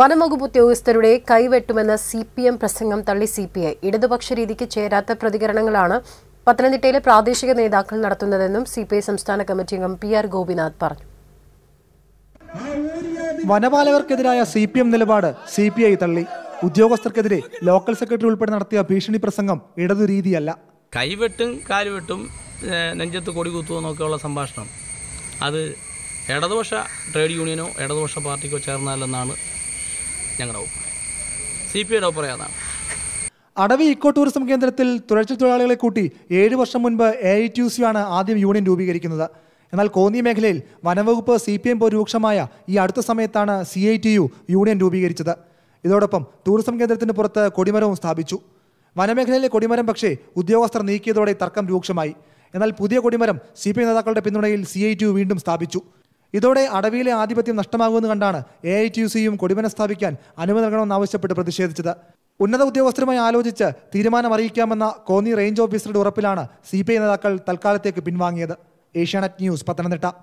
വനംവകുപ്പ് ഉദ്യോഗസ്ഥരുടെ കൈവെട്ടുമെന്ന C P M പ്രസംഗം തള്ളി സി പി ഐ ഇടതുപക്ഷ രീതിക്ക് ചേരാത്ത പ്രതികരണങ്ങളാണ് പത്തനംതിട്ടയിലെ പ്രാദേശിക നേതാക്കൾ നടത്തുന്നതെന്നും സി പി ഐ സംസ്ഥാന കമ്മിറ്റി അംഗം പി ആർ ഗോപിനാഥ് പറഞ്ഞു വനപാലകർക്കെതിരായ സി പി എം നിലപാട് സി പി ഐ തള്ളി ഉദ്യോഗസ്ഥർക്കെതിരെ ലോക്കൽ സെക്രട്ടറി ഉൾപ്പെടെ നടത്തിയ ഭീഷണി പ്രസംഗം ഇടതു രീതിയല്ല കൈവെട്ടും കാലുവെട്ടും നെഞ്ചത്ത് കൊടികുത്തുവോ എന്നൊക്കെയുള്ള സംഭാഷണം അത് ഇടതുപക്ഷ ട്രേഡ് യൂണിയനോ ഇടതുപക്ഷ പാർട്ടിക്കോ ചേർന്നാലെന്നാണ് ഞങ്ങളുടെ അഭിപ്രായം സി പി ഐയുടെ അഭിപ്രായം അതാണ് അടവി ഇക്കോ ടൂറിസം കേന്ദ്രത്തിൽ തുഴച്ചിൽ തൊഴിലാളികളെ കൂട്ടി ഏഴ് വർഷം മുൻപ് എ ഐ ടി യു ആണ് ആദ്യം യൂണിയൻ രൂപീകരിക്കുന്നത് എന്നാൽ കോന്നി മേഖലയിൽ വനംവകുപ്പ് സി പി എം രൂക്ഷമായ ഈ അടുത്ത സമയത്താണ് C I T U union രൂപീകരിച്ചത് ഇതോടൊപ്പം ടൂറിസം കേന്ദ്രത്തിന് പുറത്ത് കൊടിമരവും സ്ഥാപിച്ചു വനമേഖലയിലെ കൊടിമരം പക്ഷേ ഉദ്യോഗസ്ഥർ നീക്കിയതോടെ തർക്കം രൂക്ഷമായി എന്നാൽ പുതിയ കൊടിമരം സി പി നേതാക്കളുടെ പിന്തുണയിൽ സി ഐ ടി യു വീണ്ടും സ്ഥാപിച്ചു ഇതോടെ അടവിയിലെ ആധിപത്യം നഷ്ടമാകുമെന്ന് കണ്ടാണ് എ ഐ ടി യു സിയും കൊടിമന സ്ഥാപിക്കാൻ അനുമതി നൽകണമെന്ന് ആവശ്യപ്പെട്ട് പ്രതിഷേധിച്ചത് ഉന്നത ഉദ്യോഗസ്ഥരുമായി ആലോചിച്ച് തീരുമാനം അറിയിക്കാമെന്ന കോന്നി റേഞ്ച് ഓഫീസറുടെ ഉറപ്പിലാണ് സി നേതാക്കൾ തൽക്കാലത്തേക്ക് പിൻവാങ്ങിയത് ഏഷ്യാനെറ്റ് ന്യൂസ് പത്തനംതിട്ട